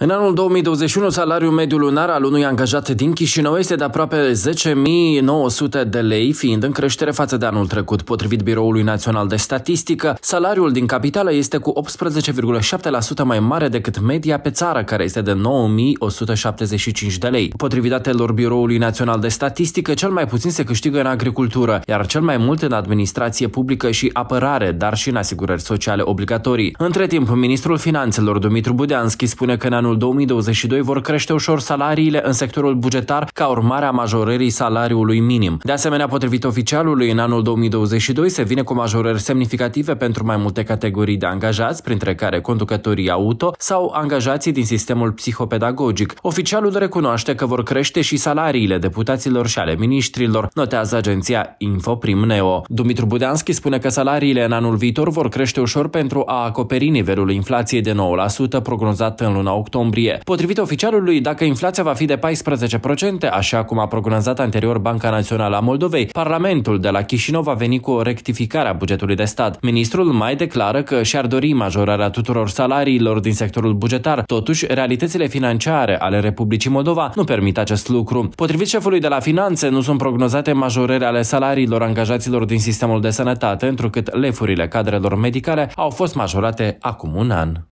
În anul 2021, salariul mediu lunar al unui angajat din Chișinău este de aproape 10.900 de lei, fiind în creștere față de anul trecut. Potrivit Biroului Național de Statistică, salariul din capitală este cu 18,7% mai mare decât media pe țară, care este de 9.175 de lei. Potrivit datelor Biroului Național de Statistică, cel mai puțin se câștigă în agricultură, iar cel mai mult în administrație publică și apărare, dar și în asigurări sociale obligatorii. Între timp, ministrul finanțelor Dumitru Budeanski spune că în anul anul 2022 vor crește ușor salariile în sectorul bugetar ca urmare a majorării salariului minim. De asemenea, potrivit oficialului, în anul 2022 se vine cu majorări semnificative pentru mai multe categorii de angajați, printre care conducătorii auto sau angajații din sistemul psihopedagogic. Oficialul recunoaște că vor crește și salariile deputaților și ale miniștrilor, notează agenția Info Neo. Dumitru Budeanski spune că salariile în anul viitor vor crește ușor pentru a acoperi nivelul inflației de 9% prognozat în luna octombrie octombrie. Potrivit oficialului, dacă inflația va fi de 14%, așa cum a prognozat anterior Banca Națională a Moldovei, Parlamentul de la Chișinău va veni cu o rectificare a bugetului de stat. Ministrul mai declară că și-ar dori majorarea tuturor salariilor din sectorul bugetar, totuși realitățile financiare ale Republicii Moldova nu permit acest lucru. Potrivit șefului de la finanțe, nu sunt prognozate majorări ale salariilor angajaților din sistemul de sănătate, întrucât lefurile cadrelor medicale au fost majorate acum un an.